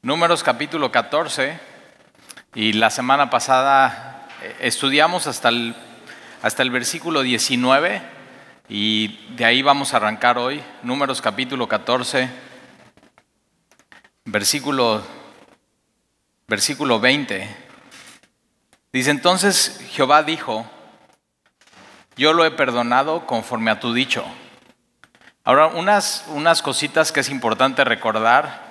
Números capítulo 14 y la semana pasada eh, estudiamos hasta el, hasta el versículo 19 y de ahí vamos a arrancar hoy. Números capítulo 14, versículo, versículo 20. Dice entonces Jehová dijo, yo lo he perdonado conforme a tu dicho. Ahora, unas, unas cositas que es importante recordar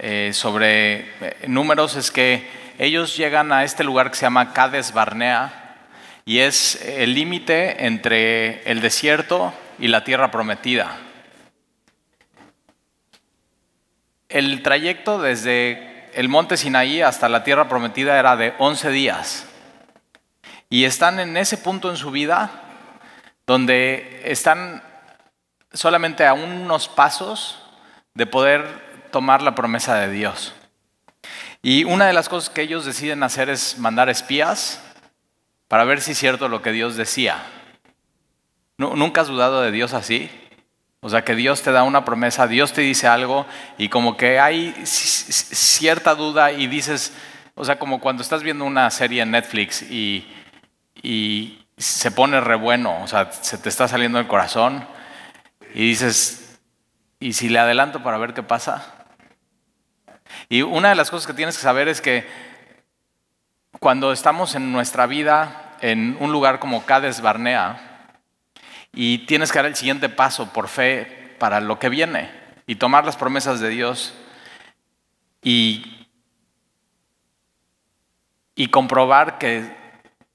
eh, sobre eh, números es que ellos llegan a este lugar que se llama Cades Barnea y es el límite entre el desierto y la tierra prometida. El trayecto desde el monte Sinaí hasta la tierra prometida era de 11 días. Y están en ese punto en su vida donde están solamente a unos pasos de poder tomar la promesa de Dios. Y una de las cosas que ellos deciden hacer es mandar espías para ver si es cierto lo que Dios decía. ¿Nunca has dudado de Dios así? O sea, que Dios te da una promesa, Dios te dice algo y como que hay cierta duda y dices, o sea, como cuando estás viendo una serie en Netflix y, se pone re bueno, o sea, se te está saliendo el corazón y dices, ¿y si le adelanto para ver qué pasa? Y una de las cosas que tienes que saber es que cuando estamos en nuestra vida en un lugar como Cades Barnea y tienes que dar el siguiente paso por fe para lo que viene y tomar las promesas de Dios y, comprobar que,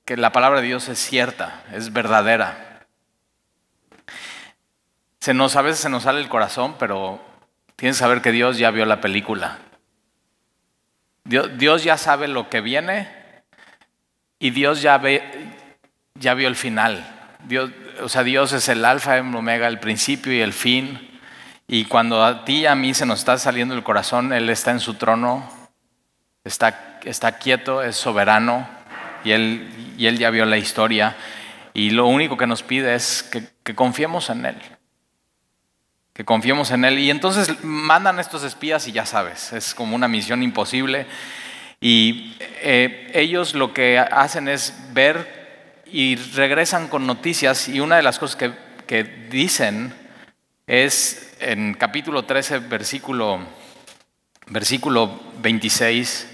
la palabra de Dios es cierta, es verdadera. Se nos, a veces se nos sale el corazón, pero tienes que saber que Dios ya vio la película Dios, ya sabe lo que viene y Dios ya, ve, ya vio el final. Dios, o sea, Dios es el alfa, el omega, el principio y el fin. Y cuando a ti y a mí se nos está saliendo el corazón, Él está en su trono, está, quieto, es soberano y él, y él ya vio la historia. Y lo único que nos pide es que confiemos en Él que confiemos en Él. Y entonces mandan estos espías y ya sabes, es como una misión imposible. Y eh, ellos lo que hacen es ver y regresan con noticias. Y una de las cosas que, dicen es en capítulo 13, versículo, versículo 26.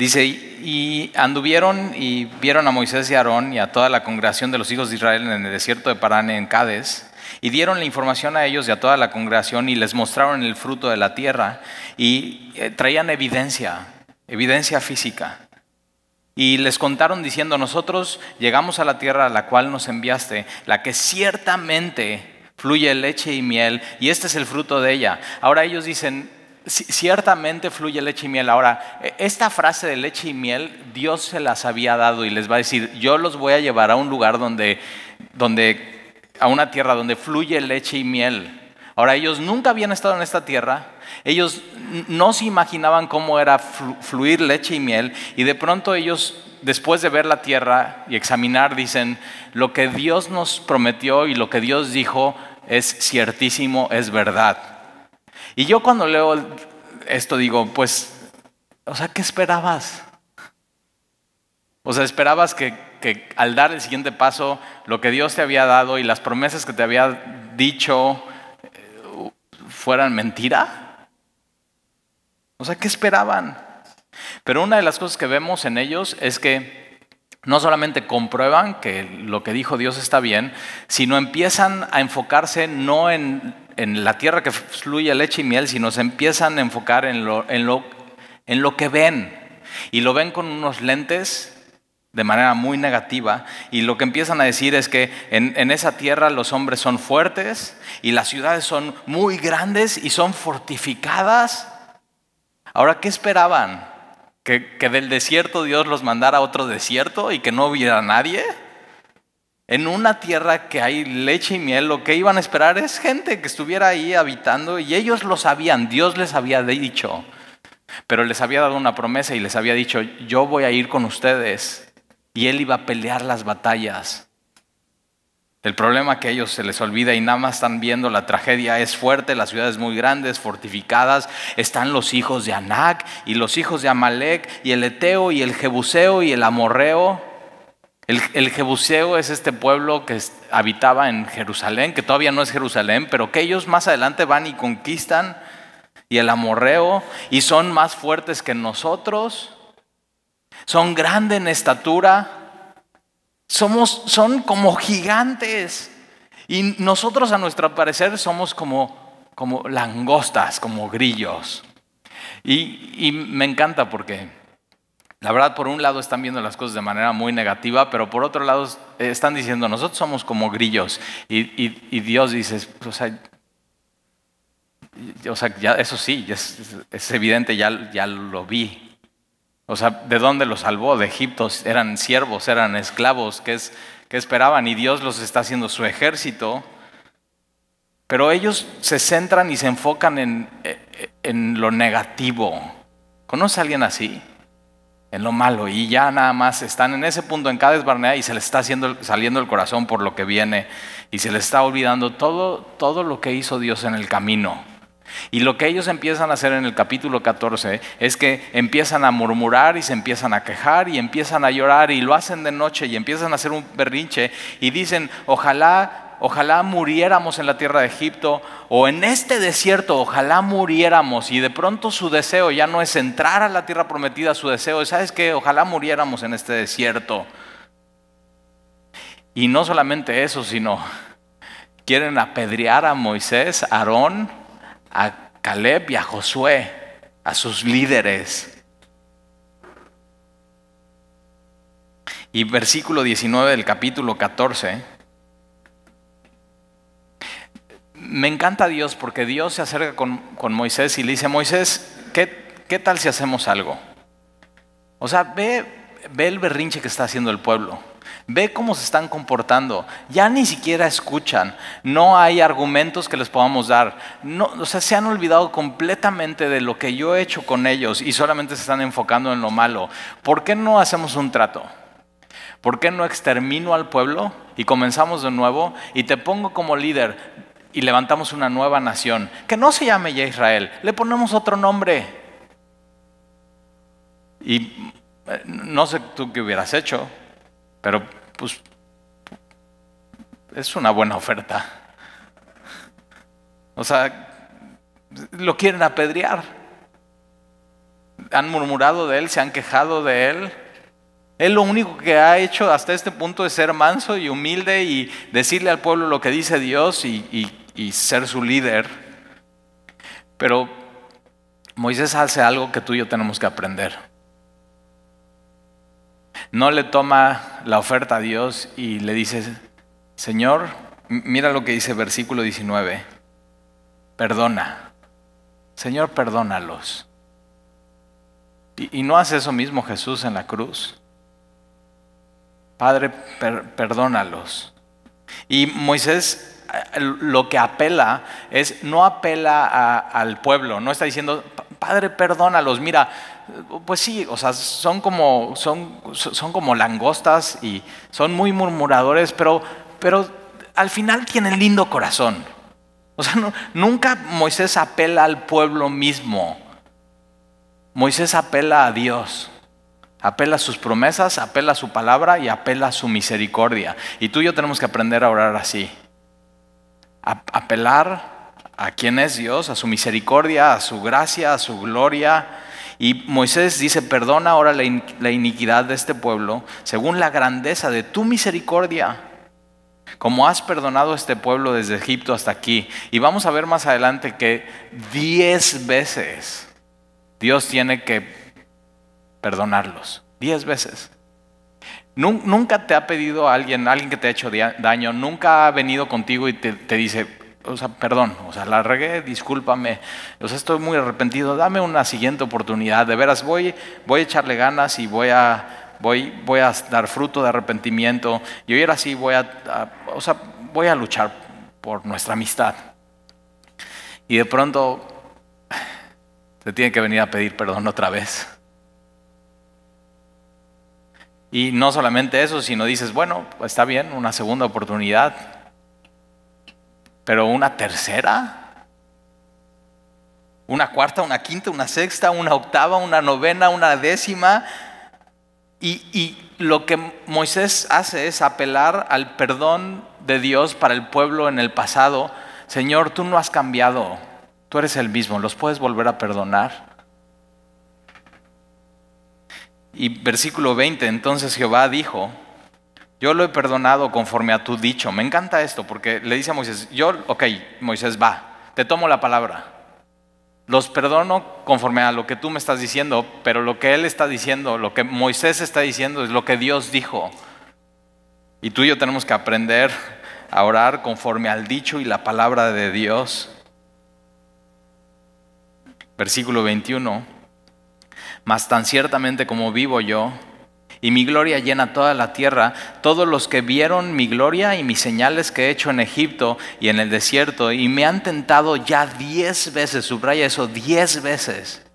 Dice, y anduvieron y vieron a Moisés y a Aarón y a toda la congregación de los hijos de Israel en el desierto de Parán en Cádiz, y dieron la información a ellos y a toda la congregación y les mostraron el fruto de la tierra y eh, traían evidencia, evidencia física. Y les contaron diciendo, nosotros llegamos a la tierra a la cual nos enviaste, la que ciertamente fluye leche y miel, y este es el fruto de ella. Ahora ellos dicen, ciertamente fluye leche y miel. Ahora, e, esta frase de leche y miel, Dios se las había dado y les va a decir, yo los voy a llevar a un lugar donde, a una tierra donde fluye leche y miel. Ahora, ellos nunca habían estado en esta tierra, ellos no se imaginaban cómo era fluir leche y miel, y de pronto ellos, después de ver la tierra y examinar, dicen, lo que Dios nos prometió y lo que Dios dijo es ciertísimo, es verdad. Y yo cuando leo esto digo, pues, o sea, ¿qué esperabas? O sea, esperabas que, al dar el siguiente paso, lo que Dios te había dado y las promesas que te había dicho eh, fueran mentira. O sea, ¿qué esperaban? Pero una de las cosas que vemos en ellos es que no solamente comprueban que lo que dijo Dios está bien, sino empiezan a enfocarse no en en la tierra que fluye leche y miel, si nos empiezan a enfocar en lo, que ven. Y lo ven con unos lentes de manera muy negativa y lo que empiezan a decir es que en, esa tierra los hombres son fuertes y las ciudades son muy grandes y son fortificadas. Ahora, ¿qué esperaban? ¿Que, que del desierto Dios los mandara a otro desierto y que no hubiera nadie? en una tierra que hay leche y miel, lo que iban a esperar es gente que estuviera ahí habitando y ellos lo sabían, Dios les había dicho, pero les había dado una promesa y les había dicho, yo voy a ir con ustedes y él iba a pelear las batallas. El problema que a ellos se les olvida y nada más están viendo la tragedia es fuerte, las ciudades muy grandes, fortificadas, están los hijos de Anac y los hijos de Amalek y el Eteo y el Jebuseo y el Amorreo el, Jebuseo es este pueblo que habitaba en Jerusalén, que todavía no es Jerusalén, pero que ellos más adelante van y conquistan, y el amorreo, y son más fuertes que nosotros, son grandes en estatura, somos, son como gigantes, y nosotros a nuestro parecer somos como, como langostas, como grillos. y me encanta porque la verdad, por un lado están viendo las cosas de manera muy negativa, pero por otro lado eh, están diciendo, nosotros somos como grillos. Y, Dios dice, o sea, eso sí, es, evidente, ya, ya lo vi. O sea, ¿de dónde los salvó? De Egipto, eran siervos, eran esclavos, ¿qué, es, esperaban? Y Dios los está haciendo su ejército. Pero ellos se centran y se enfocan en, eh, en lo negativo. ¿Conoce a alguien así? en lo malo y ya nada más están en ese punto en cada Barnea y se les está haciendo, saliendo el corazón por lo que viene y se le está olvidando todo, todo lo que hizo Dios en el camino. Y lo que ellos empiezan a hacer en el capítulo 14 es que empiezan a murmurar y se empiezan a quejar y empiezan a llorar y lo hacen de noche y empiezan a hacer un berrinche y dicen, ojalá ojalá muriéramos en la tierra de Egipto o en este desierto, ojalá muriéramos. Y de pronto su deseo ya no es entrar a la tierra prometida, su deseo es, ¿sabes qué? Ojalá muriéramos en este desierto. Y no solamente eso, sino quieren apedrear a Moisés, a Aarón, a Caleb y a Josué, a sus líderes. Y versículo 19 del capítulo 14 me encanta Dios porque Dios se acerca con, con Moisés y le dice, Moisés, ¿qué, tal si hacemos algo? O sea, ve, el berrinche que está haciendo el pueblo. Ve cómo se están comportando. Ya ni siquiera escuchan. No hay argumentos que les podamos dar. No, o sea, se han olvidado completamente de lo que yo he hecho con ellos y solamente se están enfocando en lo malo. ¿Por qué no hacemos un trato? ¿Por qué no extermino al pueblo y comenzamos de nuevo y te pongo como líder? y levantamos una nueva nación, que no se llame ya Israel, le ponemos otro nombre. Y eh, no sé tú qué hubieras hecho, pero pues es una buena oferta. O sea, lo quieren apedrear. Han murmurado de él, se han quejado de él. Él lo único que ha hecho hasta este punto es ser manso y humilde y decirle al pueblo lo que dice Dios y, y ser su líder. Pero Moisés hace algo que tú y yo tenemos que aprender. No le toma la oferta a Dios y le dice, Señor, mira lo que dice versículo 19, perdona. Señor, perdónalos. Y, no hace eso mismo Jesús en la cruz. Padre, perdónalos. Y Moisés lo que apela es, no apela al pueblo, no está diciendo, Padre, perdónalos, mira, pues sí, o sea, son como, son, como langostas y son muy murmuradores, pero, pero al final tienen lindo corazón. O sea, nunca Moisés apela al pueblo mismo. Moisés apela a Dios apela a sus promesas, apela a su palabra y apela a su misericordia. Y tú y yo tenemos que aprender a orar así apelar a quién es Dios, a su misericordia, a su gracia, a su gloria. Y Moisés dice, perdona ahora la, iniquidad de este pueblo, según la grandeza de tu misericordia como has perdonado a este pueblo desde Egipto hasta aquí. Y vamos a ver más adelante que diez veces Dios tiene que perdonarlos. Diez veces. Nunca te ha pedido alguien, alguien que te ha hecho daño, nunca ha venido contigo y te, dice, o sea, perdón, o sea, la regué, discúlpame, o sea, estoy muy arrepentido, dame una siguiente oportunidad, de veras voy, voy a echarle ganas y voy a, voy, voy a dar fruto de arrepentimiento, y hoy era así, voy a, a, o sea, voy a luchar por nuestra amistad. Y de pronto te tiene que venir a pedir perdón otra vez. Y no solamente eso, sino dices, bueno, está bien, una segunda oportunidad, pero una tercera, una cuarta, una quinta, una sexta, una octava, una novena, una décima. Y, y lo que Moisés hace es apelar al perdón de Dios para el pueblo en el pasado. Señor, tú no has cambiado, tú eres el mismo, los puedes volver a perdonar. Y versículo 20, entonces Jehová dijo, yo lo he perdonado conforme a tu dicho. Me encanta esto porque le dice a Moisés, yo, ok, Moisés va, te tomo la palabra. Los perdono conforme a lo que tú me estás diciendo, pero lo que él está diciendo, lo que Moisés está diciendo es lo que Dios dijo. Y tú y yo tenemos que aprender a orar conforme al dicho y la palabra de Dios. Versículo 21 mas tan ciertamente como vivo yo, y mi gloria llena toda la tierra, todos los que vieron mi gloria y mis señales que he hecho en Egipto y en el desierto, y me han tentado ya diez veces, subraya eso, diez veces,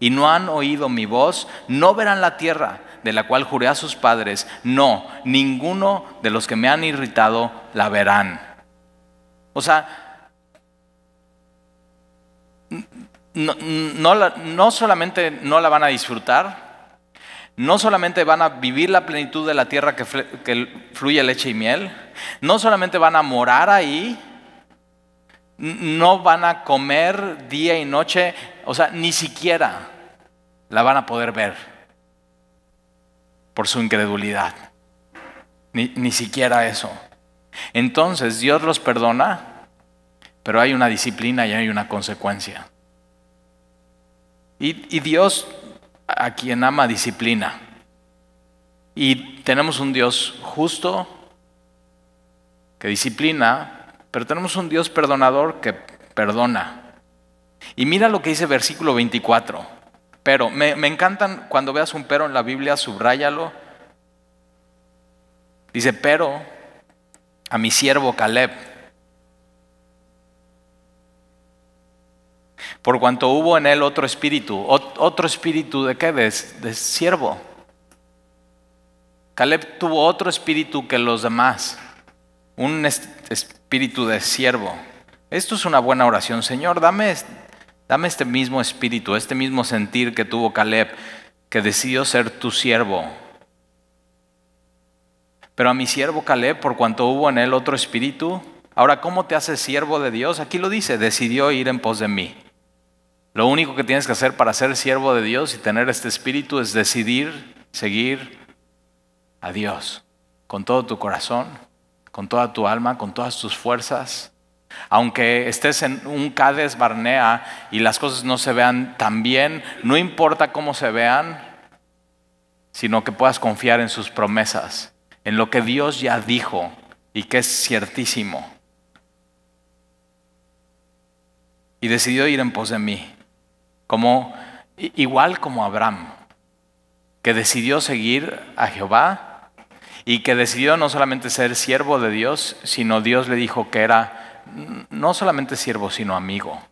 y no han oído mi voz, no verán la tierra de la cual juré a sus padres, no, ninguno de los que me han irritado la verán. O sea, no, solamente no la van a disfrutar, no solamente van a vivir la plenitud de la tierra que, fluye leche y miel, no solamente van a morar ahí, no van a comer día y noche, o sea, ni siquiera la van a poder ver por su incredulidad. ni, siquiera eso. Entonces Dios los perdona, pero hay una disciplina y hay una consecuencia. Y, Dios a quien ama disciplina. Y tenemos un Dios justo que disciplina, pero tenemos un Dios perdonador que perdona. Y mira lo que dice versículo 24. Pero, me, me encantan cuando veas un pero en la Biblia, subráyalo. Dice, pero a mi siervo Caleb por cuanto hubo en él otro espíritu. ¿Otro espíritu de qué? De, siervo. Caleb tuvo otro espíritu que los demás, un espíritu de siervo. Esto es una buena oración. Señor, dame, dame este mismo espíritu, este mismo sentir que tuvo Caleb, que decidió ser tu siervo. Pero a mi siervo Caleb, por cuanto hubo en él otro espíritu, ahora, ¿cómo te haces siervo de Dios? Aquí lo dice, decidió ir en pos de mí. Lo único que tienes que hacer para ser siervo de Dios y tener este espíritu es decidir seguir a Dios con todo tu corazón, con toda tu alma, con todas tus fuerzas. Aunque estés en un Cádiz Barnea y las cosas no se vean tan bien, no importa cómo se vean, sino que puedas confiar en sus promesas, en lo que Dios ya dijo y que es ciertísimo. Y decidió ir en pos de mí como, igual como Abraham, que decidió seguir a Jehová y que decidió no solamente ser siervo de Dios, sino Dios le dijo que era no solamente siervo, sino amigo.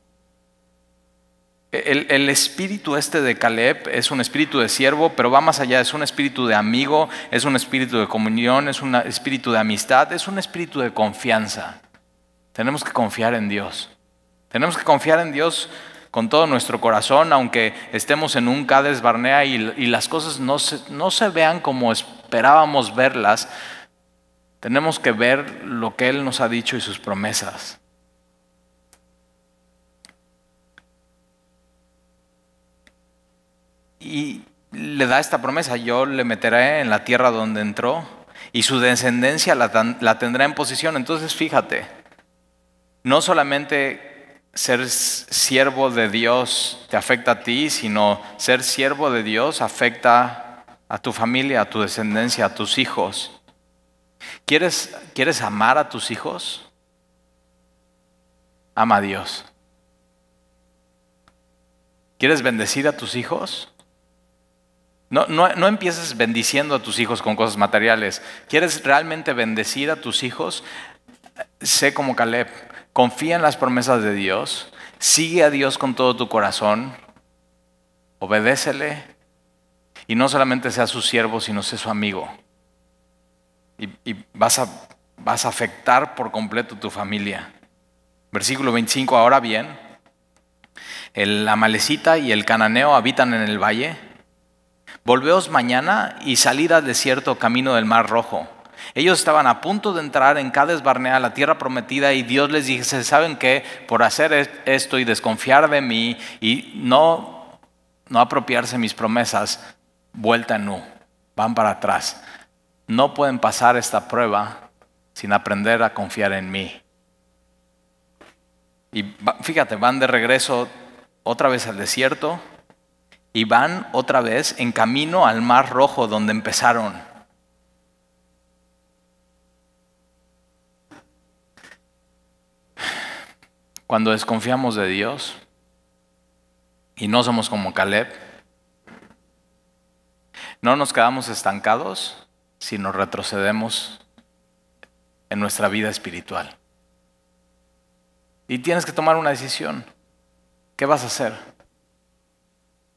El, el, espíritu este de Caleb es un espíritu de siervo, pero va más allá, es un espíritu de amigo, es un espíritu de comunión, es un espíritu de amistad, es un espíritu de confianza. Tenemos que confiar en Dios. Tenemos que confiar en Dios con todo nuestro corazón, aunque estemos en un Cades Barnea y, las cosas no se, vean como esperábamos verlas, tenemos que ver lo que Él nos ha dicho y sus promesas. Y le da esta promesa, yo le meteré en la tierra donde entró y su descendencia la, la tendrá en posición. Entonces fíjate, no solamente ser siervo de Dios te afecta a ti, sino ser siervo de Dios afecta a tu familia, a tu descendencia, a tus hijos. ¿Quieres, amar a tus hijos? Ama a Dios. ¿Quieres bendecir a tus hijos? no, empieces bendiciendo a tus hijos con cosas materiales. ¿Quieres realmente bendecir a tus hijos? Sé como Caleb confía en las promesas de Dios, sigue a Dios con todo tu corazón, obedécele y no solamente sea su siervo, sino sea su amigo. Y, vas, a, afectar por completo tu familia. Versículo 25, ahora bien, el amalecita y el cananeo habitan en el valle. Volveos mañana y salid al desierto camino del mar rojo ellos estaban a punto de entrar en Cades Barnea, la tierra prometida, y Dios les dice, ¿saben qué? Por hacer e-, esto y desconfiar de mí y no, no apropiarse mis promesas, vuelta en U van para atrás. No pueden pasar esta prueba sin aprender a confiar en mí. Y fíjate, van de regreso otra vez al desierto y van otra vez en camino al mar rojo donde empezaron. Cuando desconfiamos de Dios y no somos como Caleb, no nos quedamos estancados, sino retrocedemos en nuestra vida espiritual. Y tienes que tomar una decisión. ¿Qué vas a hacer?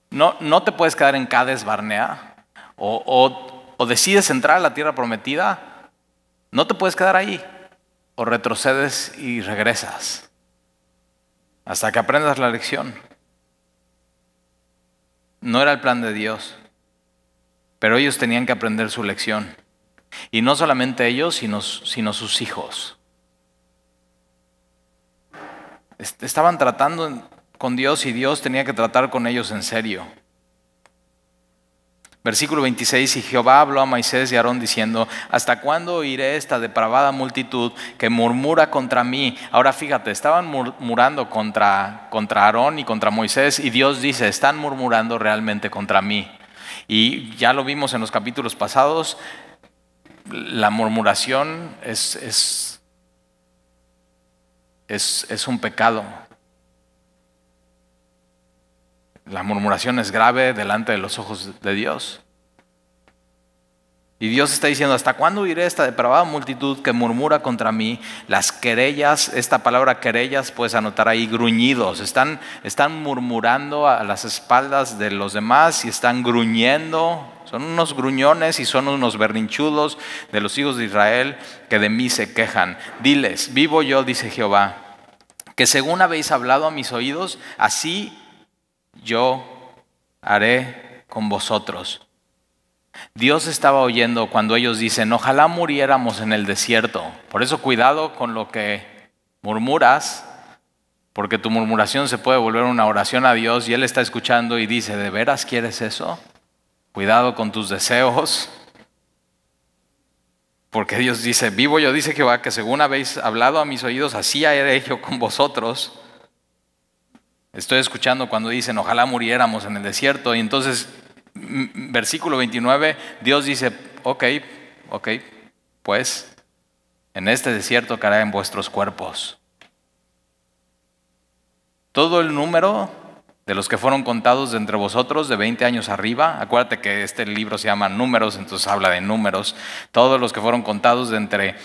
No, te puedes quedar en Cades Barnea o, o decides entrar a la tierra prometida. No te puedes quedar ahí o retrocedes y regresas hasta que aprendas la lección. No era el plan de Dios, pero ellos tenían que aprender su lección. Y no solamente ellos, sino, sus hijos. Estaban tratando con Dios y Dios tenía que tratar con ellos en serio. Versículo 26, y Jehová habló a Moisés y Aarón diciendo, ¿hasta cuándo oiré esta depravada multitud que murmura contra mí? Ahora fíjate, estaban murmurando contra, contra Aarón y contra Moisés y Dios dice, están murmurando realmente contra mí. Y ya lo vimos en los capítulos pasados, la murmuración es, es un pecado, la murmuración es grave delante de los ojos de Dios. Y Dios está diciendo, ¿hasta cuándo iré esta depravada multitud que murmura contra mí? Las querellas, esta palabra querellas, puedes anotar ahí, gruñidos. Están, están murmurando a las espaldas de los demás y están gruñendo. Son unos gruñones y son unos berrinchudos de los hijos de Israel que de mí se quejan. Diles, vivo yo, dice Jehová, que según habéis hablado a mis oídos, así yo haré con vosotros. Dios estaba oyendo cuando ellos dicen, ojalá muriéramos en el desierto. Por eso cuidado con lo que murmuras, porque tu murmuración se puede volver una oración a Dios y Él está escuchando y dice, ¿de veras quieres eso? Cuidado con tus deseos. Porque Dios dice, vivo yo, dice Jehová, que según habéis hablado a mis oídos, así haré yo con vosotros. Estoy escuchando cuando dicen, ojalá muriéramos en el desierto. Y entonces, versículo 29, Dios dice, ok, ok, pues en este desierto caerán vuestros cuerpos. Todo el número de los que fueron contados de entre vosotros de 20 años arriba, acuérdate que este libro se llama Números, entonces habla de números, todos los que fueron contados de entre,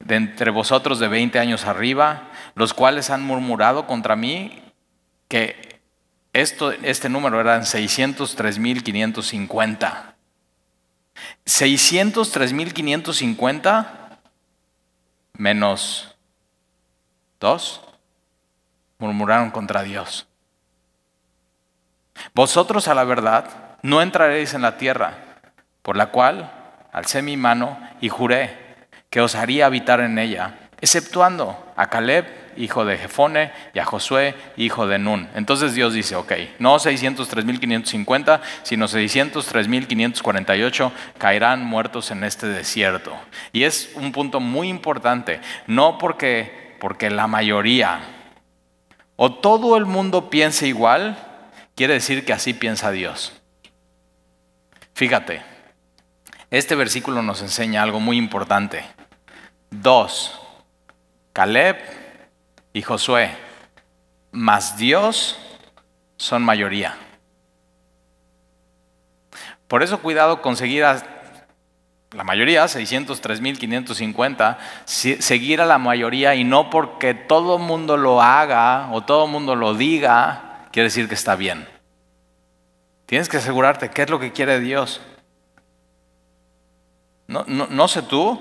de entre vosotros de 20 años arriba, los cuales han murmurado contra mí que este número eran 603.550. 603.550 menos 2 murmuraron contra Dios. Vosotros a la verdad no entraréis en la tierra, por la cual alcé mi mano y juré que os haría habitar en ella, exceptuando a Caleb hijo de Jefone, y a Josué, hijo de Nun. Entonces Dios dice, ok, no 603.550, sino 603.548 caerán muertos en este desierto. Y es un punto muy importante, no porque, porque la mayoría o todo el mundo piense igual, quiere decir que así piensa Dios. Fíjate, este versículo nos enseña algo muy importante. Dos, Caleb y Josué, más Dios son mayoría. Por eso cuidado con seguir a la mayoría, 603.550, seguir a la mayoría y no porque todo el mundo lo haga o todo el mundo lo diga, quiere decir que está bien. Tienes que asegurarte qué es lo que quiere Dios. no sé tú,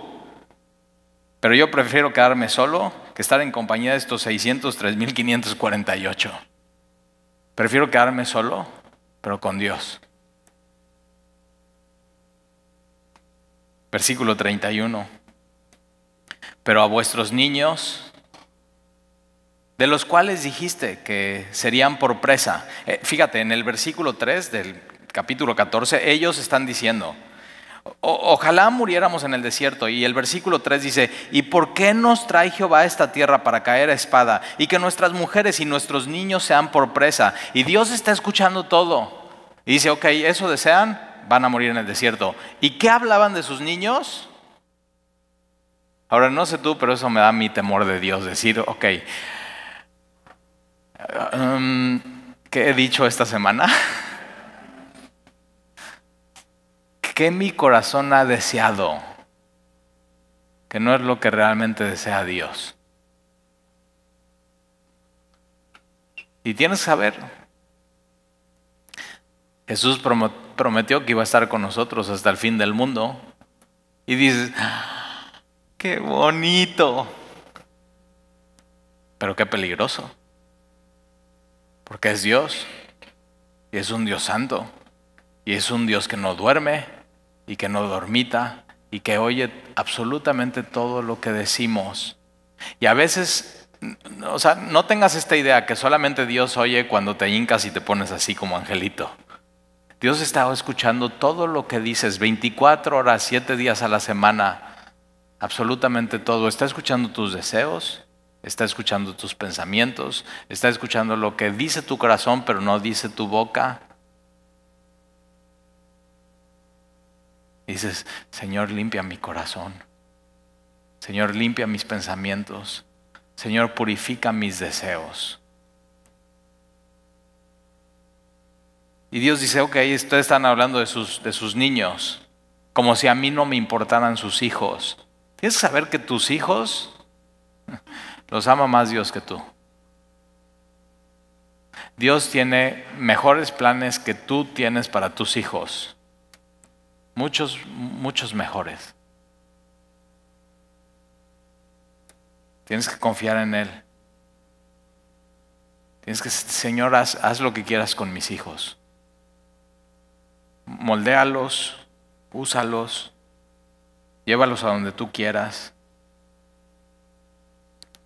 pero yo prefiero quedarme solo que estar en compañía de estos 600, 3,548. Prefiero quedarme solo, pero con Dios. Versículo 31. Pero a vuestros niños, de los cuales dijiste que serían por presa. Eh, fíjate, en el versículo 3 del capítulo 14, ellos están diciendo, ojalá muriéramos en el desierto. Y el versículo 3 dice, ¿y por qué nos trae Jehová esta tierra para caer a espada? Y que nuestras mujeres y nuestros niños sean por presa. Y Dios está escuchando todo. Y dice, ok, eso desean, van a morir en el desierto. ¿Y qué hablaban de sus niños? Ahora, no sé tú, pero eso me da mi temor de Dios, decir, ok, um, ¿qué he dicho esta semana? que mi corazón ha deseado, que no es lo que realmente desea Dios. Y tienes que saber, Jesús prometió que iba a estar con nosotros hasta el fin del mundo. Y dices, ah, qué bonito, pero qué peligroso, porque es Dios, y es un Dios santo, y es un Dios que no duerme, y que no dormita y que oye absolutamente todo lo que decimos. Y a veces, o sea, no tengas esta idea que solamente Dios oye cuando te hincas y te pones así como angelito. Dios está escuchando todo lo que dices 24 horas, 7 días a la semana, absolutamente todo. Está escuchando tus deseos, está escuchando tus pensamientos, está escuchando lo que dice tu corazón pero no dice tu boca, dices, Señor, limpia mi corazón. Señor, limpia mis pensamientos. Señor, purifica mis deseos. Y Dios dice, ok, ustedes están hablando de sus, de sus niños, como si a mí no me importaran sus hijos. Tienes que saber que tus hijos los ama más Dios que tú. Dios tiene mejores planes que tú tienes para tus hijos muchos, muchos mejores. Tienes que confiar en Él. Tienes que, Señor, haz, lo que quieras con mis hijos. Moldéalos, úsalos, llévalos a donde tú quieras.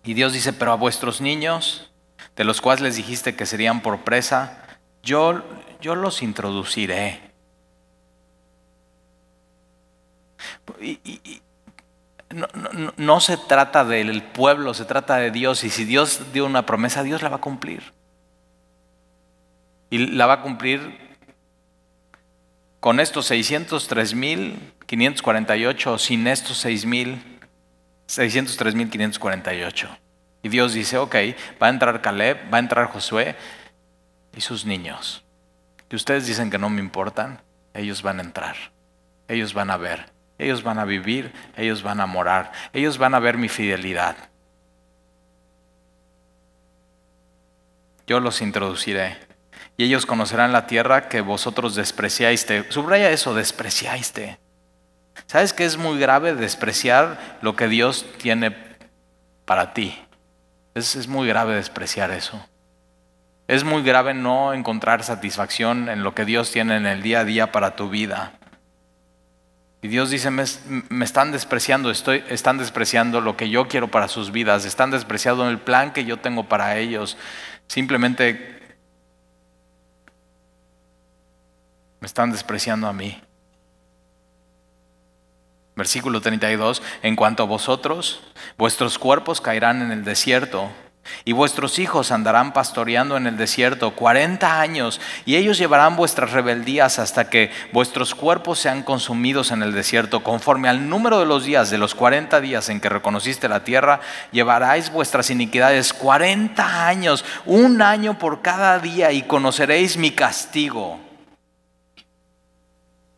Y Dios dice, pero a vuestros niños, de los cuales les dijiste que serían por presa, yo, yo los introduciré Y, no, se trata del pueblo, se trata de Dios. Y si Dios dio una promesa, Dios la va a cumplir. Y la va a cumplir con estos 603.548 o sin estos 603.548. Y Dios dice, ok, va a entrar Caleb, va a entrar Josué y sus niños. Y ustedes dicen que no me importan, ellos van a entrar, ellos van a ver, ellos van a vivir, ellos van a morar, ellos van a ver mi fidelidad. Yo los introduciré y ellos conocerán la tierra que vosotros despreciaste. Subraya eso, despreciaste. ¿Sabes que es muy grave despreciar lo que Dios tiene para ti? es, muy grave despreciar eso. Es muy grave no encontrar satisfacción en lo que Dios tiene en el día a día para tu vida. Y Dios dice, me, están despreciando, estoy, están despreciando lo que yo quiero para sus vidas, están despreciando el plan que yo tengo para ellos. Simplemente me están despreciando a mí. Versículo 32, en cuanto a vosotros, vuestros cuerpos caerán en el desierto, y vuestros hijos andarán pastoreando en el desierto cuarenta años, y ellos llevarán vuestras rebeldías hasta que vuestros cuerpos sean consumidos en el desierto. Conforme al número de los días, de los cuarenta días en que reconociste la tierra, llevaráis vuestras iniquidades cuarenta años, un año por cada día, y conoceréis mi castigo.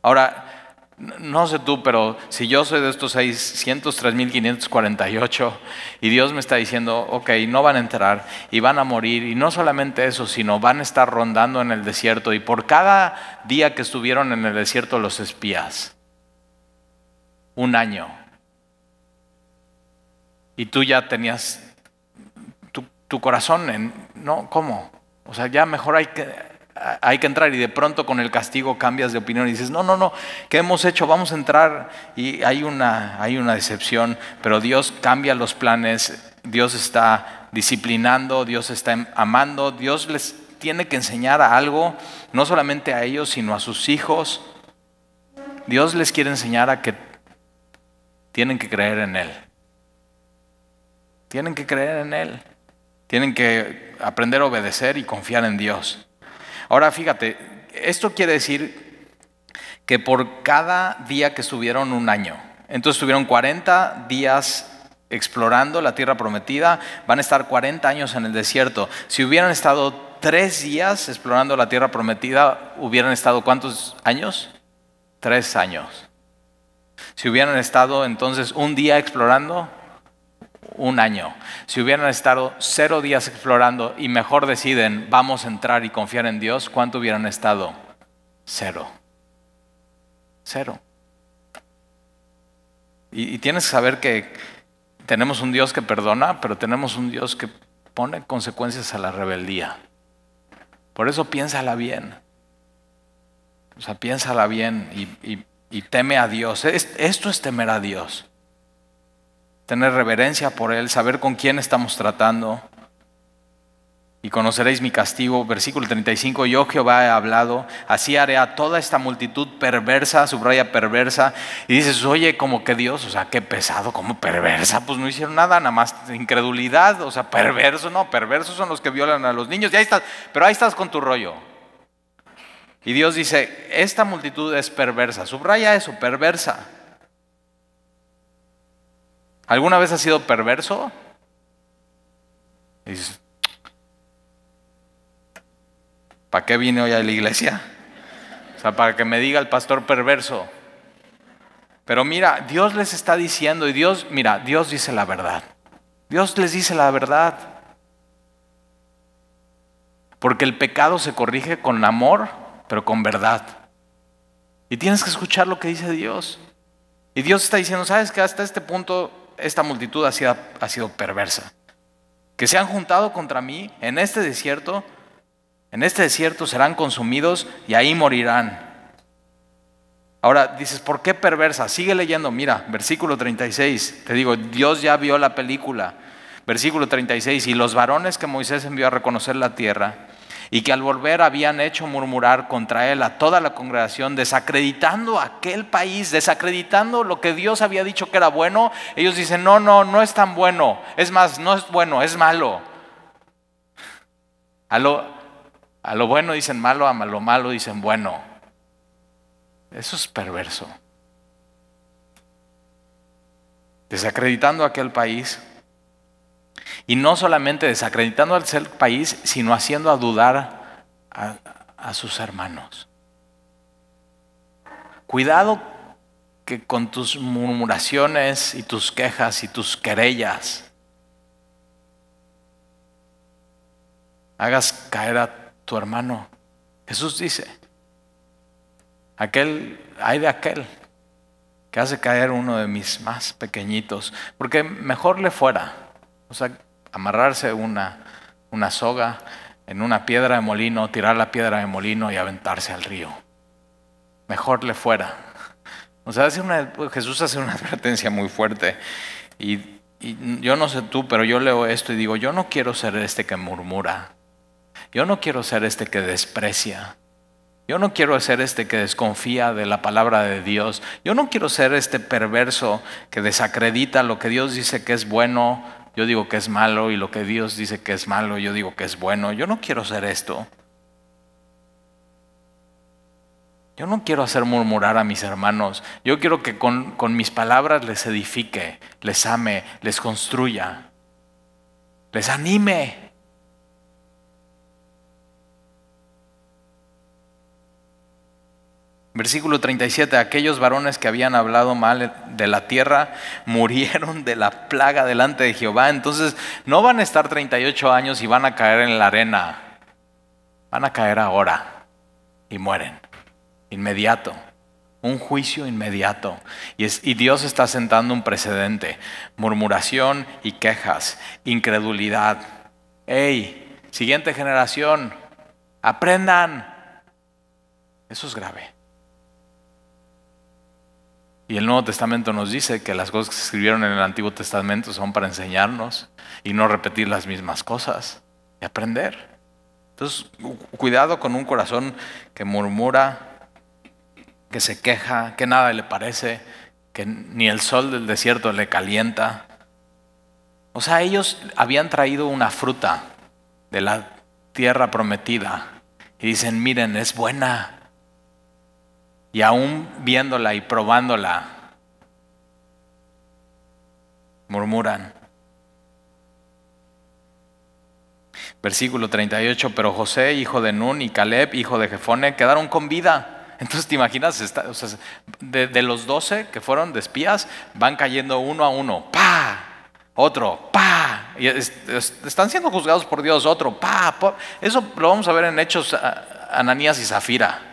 Ahora, no sé tú, pero si yo soy de estos 603.548 y Dios me está diciendo, ok, no van a entrar y van a morir, y no solamente eso, sino van a estar rondando en el desierto, y por cada día que estuvieron en el desierto los espías, un año, y tú ya tenías tu, tu corazón en, no, ¿cómo? O sea, ya mejor hay que, hay que entrar y de pronto con el castigo cambias de opinión y dices, no, no, no, ¿qué hemos hecho? Vamos a entrar y hay una, hay una decepción, pero Dios cambia los planes, Dios está disciplinando, Dios está em, amando, Dios les tiene que enseñar a algo, no solamente a ellos, sino a sus hijos. Dios les quiere enseñar a que tienen que creer en Él. Tienen que creer en Él. Tienen que aprender a obedecer y confiar en Dios. Ahora fíjate, esto quiere decir que por cada día que estuvieron un año, entonces estuvieron 40 días explorando la tierra prometida, van a estar 40 años en el desierto. Si hubieran estado tres días explorando la tierra prometida, hubieran estado cuántos años? Tres años. Si hubieran estado entonces un día explorando, un año. Si hubieran estado cero días explorando y mejor deciden, vamos a entrar y confiar en Dios, ¿cuánto hubieran estado? Cero. Cero. Y, tienes que saber que tenemos un Dios que perdona, pero tenemos un Dios que pone consecuencias a la rebeldía. Por eso piénsala bien. O sea, piénsala bien y, teme a Dios. esto es temer a Dios tener reverencia por Él, saber con quién estamos tratando. Y conoceréis mi castigo. Versículo 35, yo Jehová he hablado, así haré a toda esta multitud perversa, subraya perversa. Y dices, oye, como que Dios, o sea, qué pesado, como perversa, pues no hicieron nada, nada más incredulidad, o sea, perverso, no, perversos son los que violan a los niños. Y ahí estás, pero ahí estás con tu rollo. Y Dios dice, esta multitud es perversa, subraya eso, perversa. ¿Alguna vez has sido perverso? ¿para qué vine hoy a la iglesia? O sea, para que me diga el pastor perverso. Pero mira, Dios les está diciendo y Dios, mira, Dios dice la verdad. Dios les dice la verdad. Porque el pecado se corrige con amor, pero con verdad. Y tienes que escuchar lo que dice Dios. Y Dios está diciendo, ¿sabes que Hasta este punto esta multitud ha sido, perversa, que se han juntado contra mí en este desierto, en este desierto serán consumidos y ahí morirán. Ahora dices, ¿por qué perversa? Sigue leyendo, mira, versículo 36, te digo, Dios ya vio la película. Versículo 36, y los varones que Moisés envió a reconocer la tierra, y que al volver habían hecho murmurar contra él a toda la congregación, desacreditando aquel país, desacreditando lo que Dios había dicho que era bueno. Ellos dicen, no, no, no es tan bueno, es más, no es bueno, es malo. A lo, a lo bueno dicen malo, a lo malo dicen bueno. Eso es perverso. Desacreditando aquel país, y no solamente desacreditando al ser país, sino haciendo a dudar a, sus hermanos. Cuidado que con tus murmuraciones y tus quejas y tus querellas hagas caer a tu hermano. Jesús dice, aquel, hay de aquel que hace caer uno de mis más pequeñitos, porque mejor le fuera. O sea, amarrarse una, una soga en una piedra de molino, tirar la piedra de molino y aventarse al río. Mejor le fuera. O sea, hace una, Jesús hace una advertencia muy fuerte. Y, y yo no sé tú, pero yo leo esto y digo, yo no quiero ser este que murmura. Yo no quiero ser este que desprecia. Yo no quiero ser este que desconfía de la palabra de Dios. Yo no quiero ser este perverso que desacredita lo que Dios dice que es bueno, yo digo que es malo y lo que Dios dice que es malo, yo digo que es bueno. Yo no quiero hacer esto. Yo no quiero hacer murmurar a mis hermanos. Yo quiero que con mis palabras les edifique, les ame, les construya, les anime. Versículo 37, aquellos varones que habían hablado mal de la tierra murieron de la plaga delante de Jehová. Entonces no van a estar 38 años y van a caer en la arena. Van a caer ahora y mueren. Inmediato. Un juicio inmediato. Y, Dios está sentando un precedente. Murmuración y quejas. Incredulidad. ¡Ey! Siguiente generación. Aprendan. Eso es grave. Y el Nuevo Testamento nos dice que las cosas que se escribieron en el Antiguo Testamento son para enseñarnos y no repetir las mismas cosas y aprender. Entonces, cuidado con un corazón que murmura, que se queja, que nada le parece, que ni el sol del desierto le calienta. O sea, ellos habían traído una fruta de la tierra prometida y dicen, miren, es buena, y aún viéndola y probándola, murmuran. Versículo 38, pero José, hijo de Nun, y Caleb, hijo de Jefone, quedaron con vida. Entonces te imaginas, de, los doce que fueron de espías, van cayendo uno a uno, pa, otro, pa, y están siendo juzgados por Dios, otro, pa, eso lo vamos a ver en Hechos Ananías y Zafira.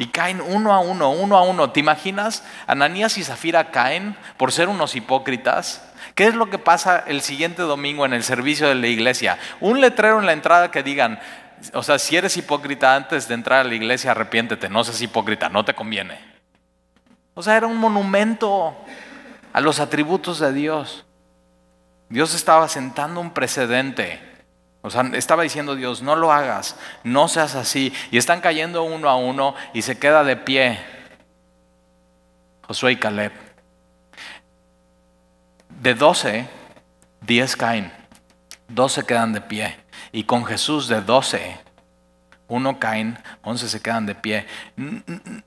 Y caen uno a uno, uno a uno. ¿Te imaginas? Ananías y Zafira caen por ser unos hipócritas. ¿Qué es lo que pasa el siguiente domingo en el servicio de la iglesia? Un letrero en la entrada que digan, o sea, si eres hipócrita antes de entrar a la iglesia, arrepiéntete, no seas hipócrita, no te conviene. O sea, era un monumento a los atributos de Dios. Dios estaba sentando un precedente o sea, estaba diciendo Dios, no lo hagas, no seas así. Y están cayendo uno a uno y se queda de pie Josué y Caleb. De 12, 10 caen, se quedan de pie. Y con Jesús de 12, uno caen, 11 se quedan de pie.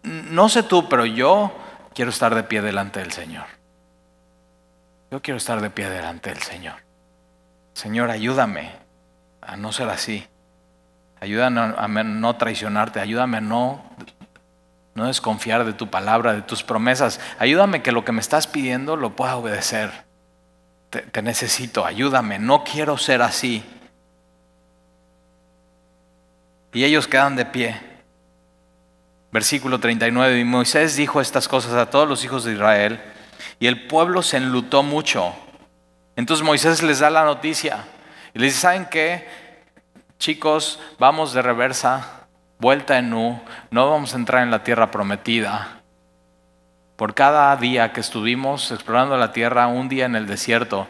No sé tú, pero yo quiero estar de pie delante del Señor. Yo quiero estar de pie delante del Señor. Señor, ayúdame a no ser así. Ayúdame a no traicionarte, ayúdame a no, no desconfiar de tu palabra, de tus promesas. Ayúdame que lo que me estás pidiendo lo pueda obedecer. Te, te necesito, ayúdame, no quiero ser así. Y ellos quedan de pie. Versículo 39. Y Moisés dijo estas cosas a todos los hijos de Israel. Y el pueblo se enlutó mucho. Entonces Moisés les da la noticia. Y le dice, ¿saben qué? Chicos, vamos de reversa, vuelta en U, no vamos a entrar en la tierra prometida. Por cada día que estuvimos explorando la tierra, un día en el desierto,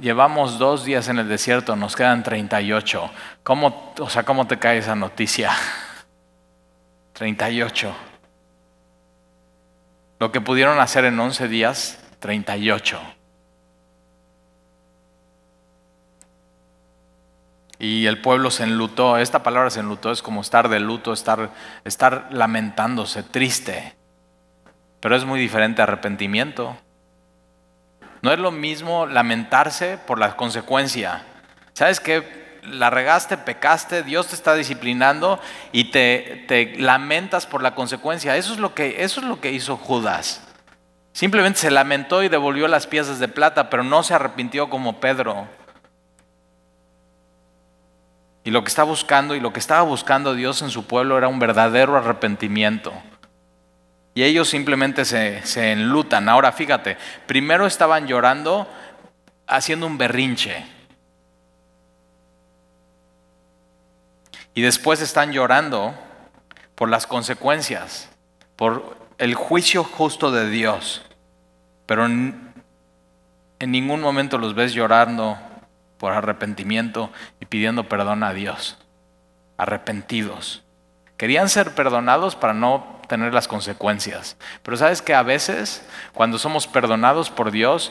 llevamos dos días en el desierto, nos quedan 38. ¿Cómo, o sea, ¿cómo te cae esa noticia? 38. Lo que pudieron hacer en 11 días, 38. Y el pueblo se enlutó, esta palabra se enlutó es como estar de luto, estar, estar lamentándose, triste. Pero es muy diferente arrepentimiento. No es lo mismo lamentarse por la consecuencia. ¿Sabes qué? La regaste, pecaste, Dios te está disciplinando y te, te lamentas por la consecuencia. Eso es, lo que, eso es lo que hizo Judas. Simplemente se lamentó y devolvió las piezas de plata, pero no se arrepintió como Pedro. Y lo que está buscando y lo que estaba buscando Dios en su pueblo era un verdadero arrepentimiento. Y ellos simplemente se, enlutan. Ahora fíjate, primero estaban llorando haciendo un berrinche. Y después están llorando por las consecuencias, por el juicio justo de Dios. Pero en ningún momento los ves llorando por arrepentimiento y pidiendo perdón a Dios, arrepentidos. Querían ser perdonados para no tener las consecuencias. Pero sabes que a veces, cuando somos perdonados por Dios,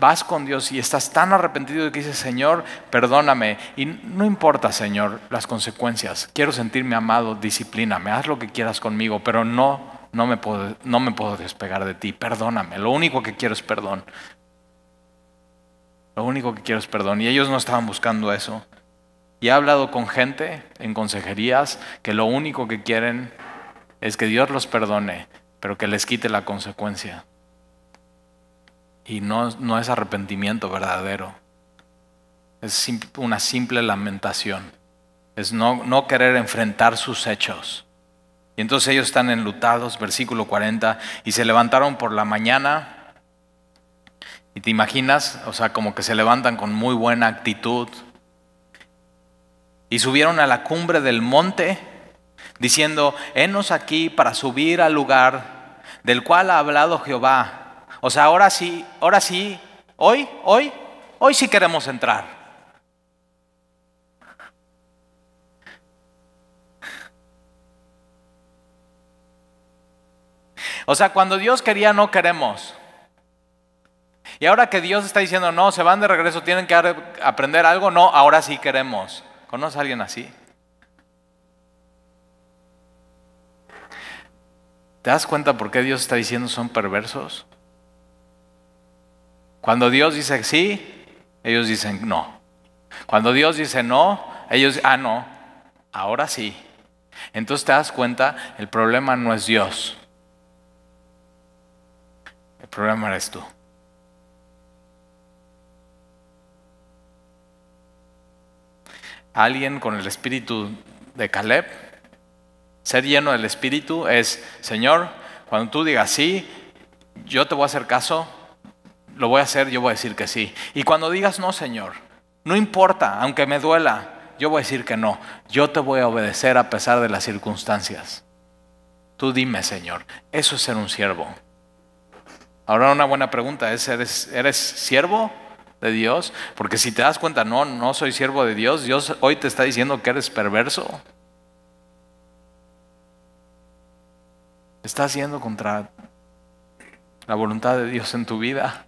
vas con Dios y estás tan arrepentido que dices, Señor, perdóname. Y no importa, Señor, las consecuencias. Quiero sentirme amado, disciplíname, haz lo que quieras conmigo, pero no, no me puedo, no me puedo despegar de ti, perdóname. Lo único que quiero es perdón. Lo único que quiero es perdón. Y ellos no estaban buscando eso. Y he hablado con gente en consejerías que lo único que quieren es que Dios los perdone, pero que les quite la consecuencia. Y no, es arrepentimiento verdadero. Es una simple lamentación. Es no, no querer enfrentar sus hechos. Y entonces ellos están enlutados, versículo 40, y se levantaron por la mañana y te imaginas, o sea, como que se levantan con muy buena actitud. Y subieron a la cumbre del monte, diciendo, henos aquí para subir al lugar del cual ha hablado Jehová. O sea, ahora sí, ahora sí, hoy, hoy, hoy sí queremos entrar. O sea, cuando Dios quería, no queremos. Y ahora que Dios está diciendo, no, se van de regreso, tienen que aprender algo, no, ahora sí queremos. ¿Conoce a alguien así? ¿Te das cuenta por qué Dios está diciendo son perversos? Cuando Dios dice sí, ellos dicen no. Cuando Dios dice no, ellos, ah, no, ahora sí. Entonces te das cuenta, el problema no es Dios. El problema eres tú. alguien con el espíritu de Caleb, ser lleno del espíritu es, Señor, cuando tú digas sí, yo te voy a hacer caso, lo voy a hacer, yo voy a decir que sí. Y cuando digas no, Señor, no importa, aunque me duela, yo voy a decir que no, yo te voy a obedecer a pesar de las circunstancias. Tú dime, Señor, eso es ser un siervo. Ahora una buena pregunta es, ¿eres, eres siervo de Dios? Porque si te das cuenta, no, no soy siervo de Dios, Dios hoy te está diciendo que eres perverso. Estás haciendo contra la voluntad de Dios en tu vida.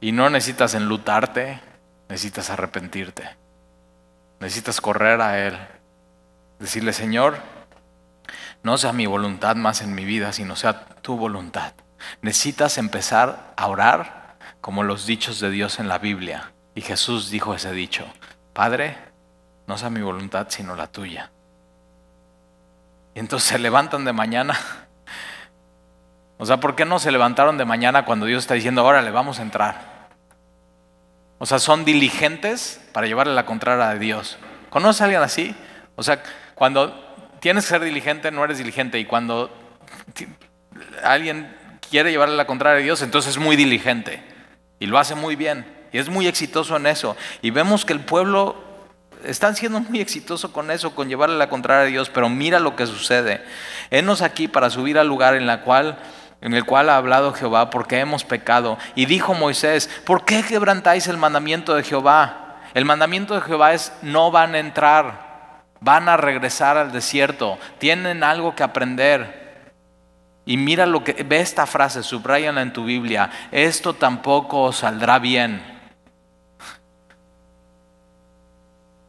Y no necesitas enlutarte, necesitas arrepentirte. Necesitas correr a Él. Decirle, Señor, no sea mi voluntad más en mi vida, sino sea tu voluntad. Necesitas empezar a orar como los dichos de Dios en la Biblia. Y Jesús dijo ese dicho, Padre, no sea mi voluntad sino la tuya. Y entonces se levantan de mañana. O sea, ¿por qué no se levantaron de mañana cuando Dios está diciendo, ahora le vamos a entrar? O sea, son diligentes para llevarle la contraria a Dios. ¿Conoce a alguien así? O sea, cuando tienes que ser diligente, no eres diligente. Y cuando alguien quiere llevarle la contraria a Dios, entonces es muy diligente y lo hace muy bien y es muy exitoso en eso. Y vemos que el pueblo Está siendo muy exitoso con eso, con llevarle la contraria a Dios, pero mira lo que sucede. Henos aquí para subir al lugar en cual en el cual ha hablado Jehová, porque hemos pecado. Y dijo Moisés, ¿por qué quebrantáis el mandamiento de Jehová? El mandamiento de Jehová es, no van a entrar, van a regresar al desierto, tienen algo que aprender. Y mira lo que ve esta frase, subrayala en tu Biblia. Esto tampoco saldrá bien.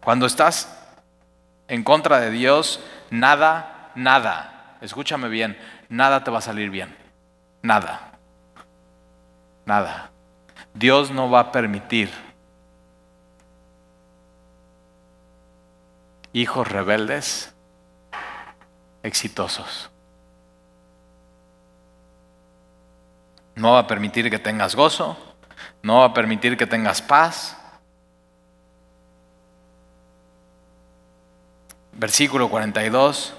Cuando estás en contra de Dios, nada, nada, escúchame bien, nada te va a salir bien. Nada. Nada. Dios no va a permitir hijos rebeldes exitosos. No va a permitir que tengas gozo, no va a permitir que tengas paz. Versículo 42.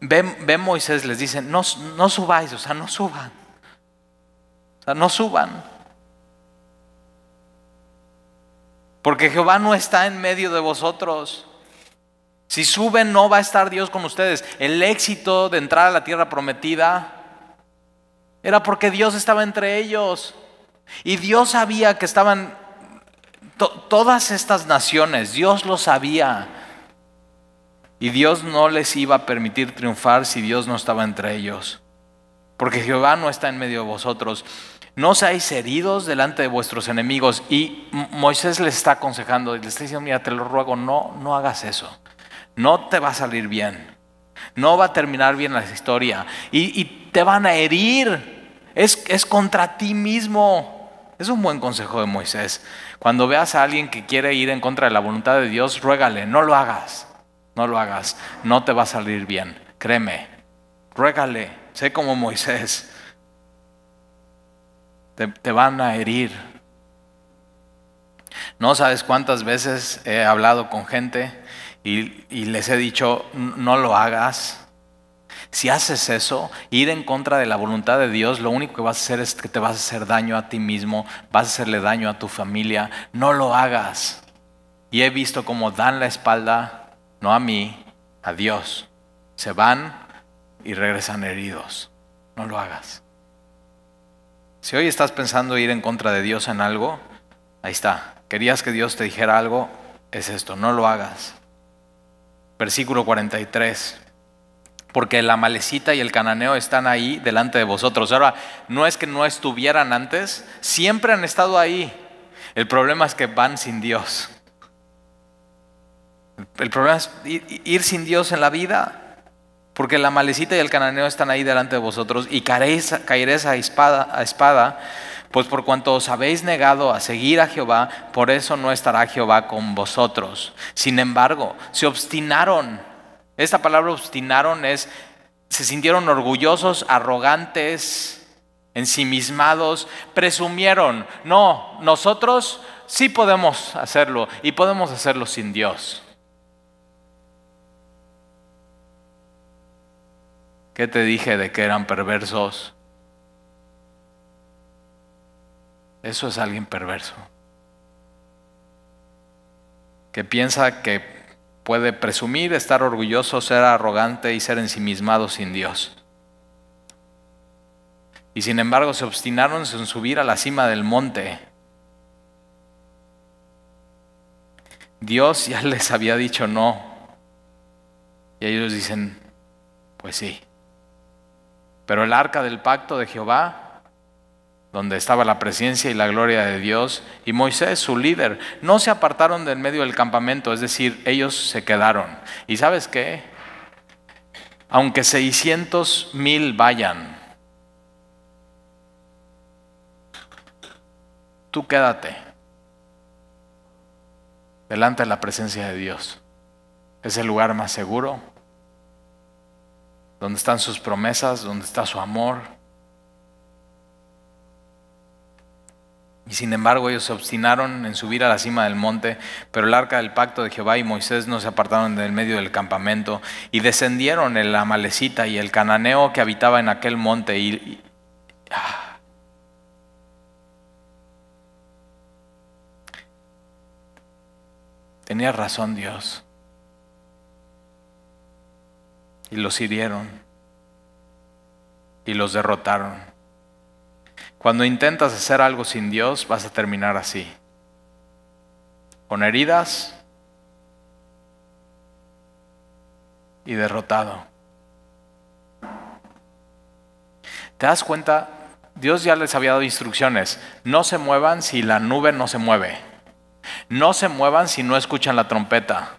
Ve, Moisés, les dice, no, no subáis, o sea, no suban. O sea, no suban. Porque Jehová no está en medio de vosotros. Si suben, no va a estar Dios con ustedes. El éxito de entrar a la tierra prometida era porque Dios estaba entre ellos. Y Dios sabía que estaban todas estas naciones, Dios lo sabía. Y Dios no les iba a permitir triunfar si Dios no estaba entre ellos. Porque Jehová no está en medio de vosotros. No seáis heridos delante de vuestros enemigos. Y Moisés les está aconsejando, les está diciendo, mira, te lo ruego, no, no hagas eso. No te va a salir bien. No va a terminar bien la historia. Y, y te van a herir es, contra ti mismo. Es un buen consejo de Moisés. Cuando veas a alguien que quiere ir en contra de la voluntad de Dios, ruégale, no lo hagas, no lo hagas, no te va a salir bien, créeme, ruégale, sé como Moisés. Te, van a herir. No sabes cuántas veces he hablado con gente y les he dicho, no lo hagas, si haces eso, ir en contra de la voluntad de Dios, lo único que vas a hacer es que te vas a hacer daño a ti mismo, vas a hacerle daño a tu familia. No lo hagas. Y he visto cómo dan la espalda, no a mí, a Dios. Se van y regresan heridos. No lo hagas. Si hoy estás pensando ir en contra de Dios en algo, ahí está. Querías que Dios te dijera algo, es esto, no lo hagas. Versículo 43 porque la malecita y el cananeo están ahí delante de vosotros. Ahora, no es que no estuvieran antes, siempre han estado ahí. El problema es que van sin Dios. El problema es ir, sin Dios en la vida, porque la malecita y el cananeo están ahí delante de vosotros y caeréis, espada, a espada, pues por cuanto os habéis negado a seguir a Jehová, por eso no estará Jehová con vosotros. Sin embargo, se obstinaron esta palabra obstinaron es, se sintieron orgullosos, arrogantes, ensimismados, presumieron, no, nosotros sí podemos hacerlo y podemos hacerlo sin Dios. ¿Qué te dije de que eran perversos? Eso es alguien perverso, que piensa que puede presumir, estar orgulloso, ser arrogante y ser ensimismado sin Dios. Y sin embargo se obstinaron en subir a la cima del monte. Dios ya les había dicho no. Y ellos dicen, pues sí. Pero el arca del pacto de Jehová donde estaba la presencia y la gloria de Dios, y Moisés, su líder, no se apartaron del medio del campamento, es decir, ellos se quedaron. ¿Y sabes qué? Aunque 600 mil vayan, tú quédate delante de la presencia de Dios. Es el lugar más seguro, donde están sus promesas, donde está su amor, Y sin embargo ellos se obstinaron en subir a la cima del monte, pero el arca del pacto de Jehová y Moisés no se apartaron del medio del campamento, y descendieron el amalecita y el cananeo que habitaba en aquel monte. Y, ah. Tenía razón Dios. Y los hirieron, y los derrotaron. Cuando intentas hacer algo sin Dios, vas a terminar así. Con heridas y derrotado. ¿Te das cuenta? Dios ya les había dado instrucciones. No se muevan si la nube no se mueve. No se muevan si no escuchan la trompeta.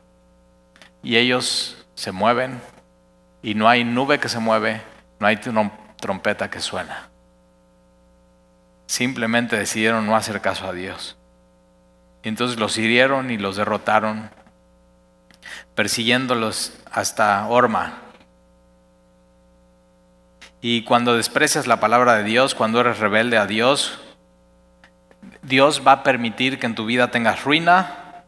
Y ellos se mueven y no hay nube que se mueve, no hay trompeta que suena simplemente decidieron no hacer caso a Dios. entonces los hirieron y los derrotaron, persiguiéndolos hasta Orma. Y cuando desprecias la palabra de Dios, cuando eres rebelde a Dios, Dios va a permitir que en tu vida tengas ruina,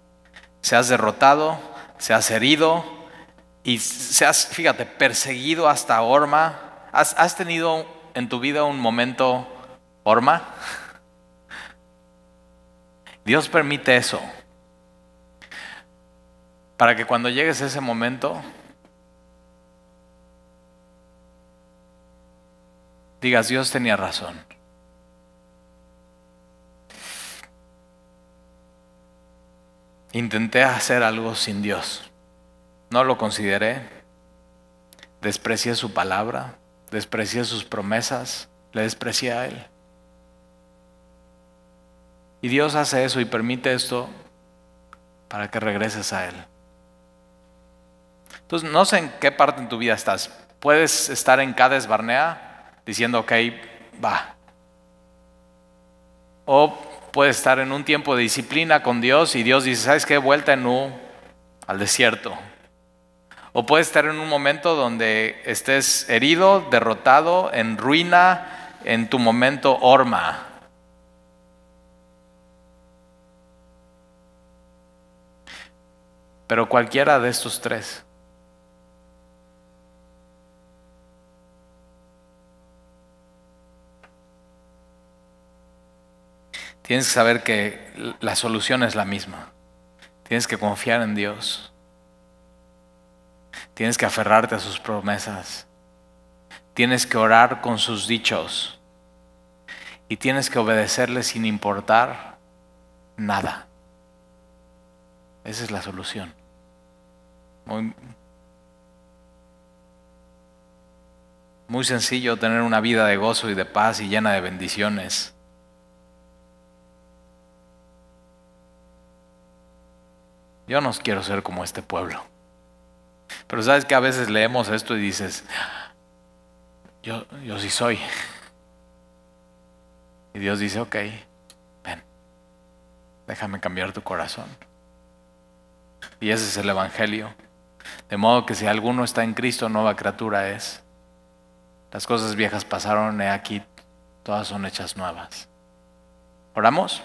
seas derrotado, seas herido y seas, fíjate, perseguido hasta Orma. Has, has tenido en tu vida un momento Dios permite eso para que cuando llegues a ese momento digas, Dios tenía razón. Intenté hacer algo sin Dios. No lo consideré. Desprecié su palabra. Desprecié sus promesas. Le desprecié a Él. Y Dios hace eso y permite esto para que regreses a Él. Entonces, no sé en qué parte de tu vida estás. Puedes estar en cada Barnea diciendo, ok, va. O puedes estar en un tiempo de disciplina con Dios y Dios dice, ¿sabes qué? Vuelta en U al desierto. O puedes estar en un momento donde estés herido, derrotado, en ruina, en tu momento orma. pero cualquiera de estos tres. Tienes que saber que la solución es la misma. Tienes que confiar en Dios. Tienes que aferrarte a sus promesas. Tienes que orar con sus dichos. Y tienes que obedecerle sin importar nada. Esa es la solución. Muy, sencillo tener una vida de gozo y de paz y llena de bendiciones. Yo no quiero ser como este pueblo. Pero sabes que a veces leemos esto y dices, yo, yo sí soy. Y Dios dice, ok, ven, déjame cambiar tu corazón. Y ese es el Evangelio. De modo que si alguno está en Cristo, nueva criatura es. Las cosas viejas pasaron, he aquí, todas son hechas nuevas. ¿Oramos?